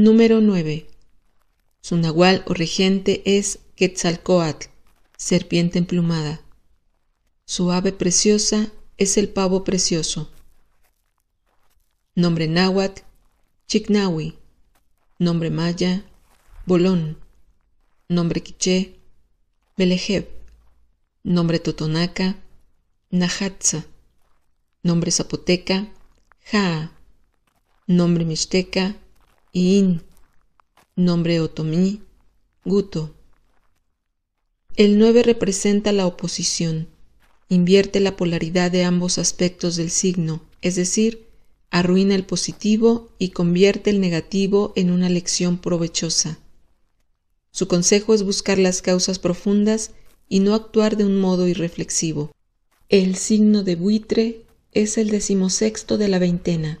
Número 9. Su nahual o regente es Quetzalcoatl, serpiente emplumada. Su ave preciosa es el pavo precioso. Nombre náhuatl, Chiknaui. Nombre maya, Bolón. Nombre quiché, Belejeb. Nombre totonaca, Najatza. Nombre zapoteca, Jaa. Nombre mixteca, In, nombre otomí, guto. El 9 representa la oposición. Invierte la polaridad de ambos aspectos del signo, es decir, arruina el positivo y convierte el negativo en una lección provechosa. Su consejo es buscar las causas profundas y no actuar de un modo irreflexivo. El signo de buitre es el decimosexto de la veintena.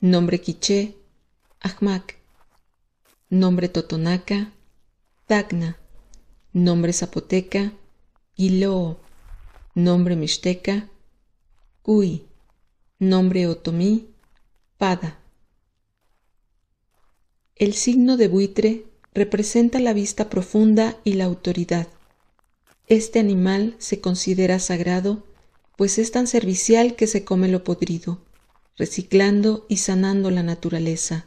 nombre quiché, Ajmac, nombre totonaca, Tacna, nombre zapoteca, Guiloo, nombre mixteca, ui. nombre otomí, Pada. El signo de buitre representa la vista profunda y la autoridad. Este animal se considera sagrado, pues es tan servicial que se come lo podrido reciclando y sanando la naturaleza.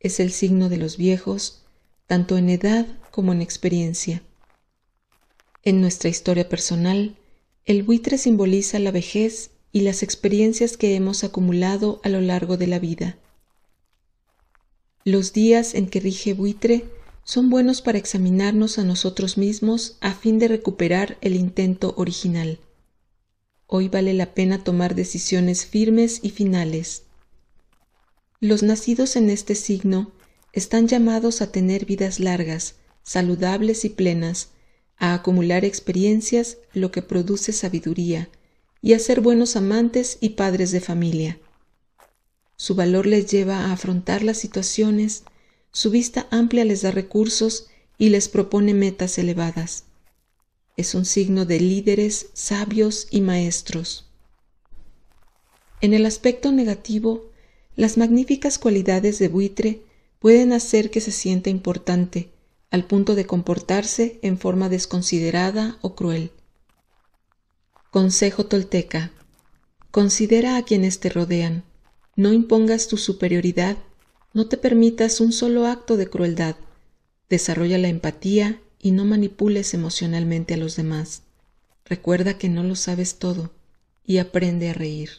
Es el signo de los viejos, tanto en edad como en experiencia. En nuestra historia personal, el buitre simboliza la vejez y las experiencias que hemos acumulado a lo largo de la vida. Los días en que rige buitre son buenos para examinarnos a nosotros mismos a fin de recuperar el intento original. Hoy vale la pena tomar decisiones firmes y finales. Los nacidos en este signo están llamados a tener vidas largas, saludables y plenas, a acumular experiencias, lo que produce sabiduría, y a ser buenos amantes y padres de familia. Su valor les lleva a afrontar las situaciones, su vista amplia les da recursos y les propone metas elevadas es un signo de líderes, sabios y maestros. En el aspecto negativo, las magníficas cualidades de buitre pueden hacer que se sienta importante, al punto de comportarse en forma desconsiderada o cruel. Consejo tolteca. Considera a quienes te rodean. No impongas tu superioridad. No te permitas un solo acto de crueldad. Desarrolla la empatía y no manipules emocionalmente a los demás. Recuerda que no lo sabes todo y aprende a reír.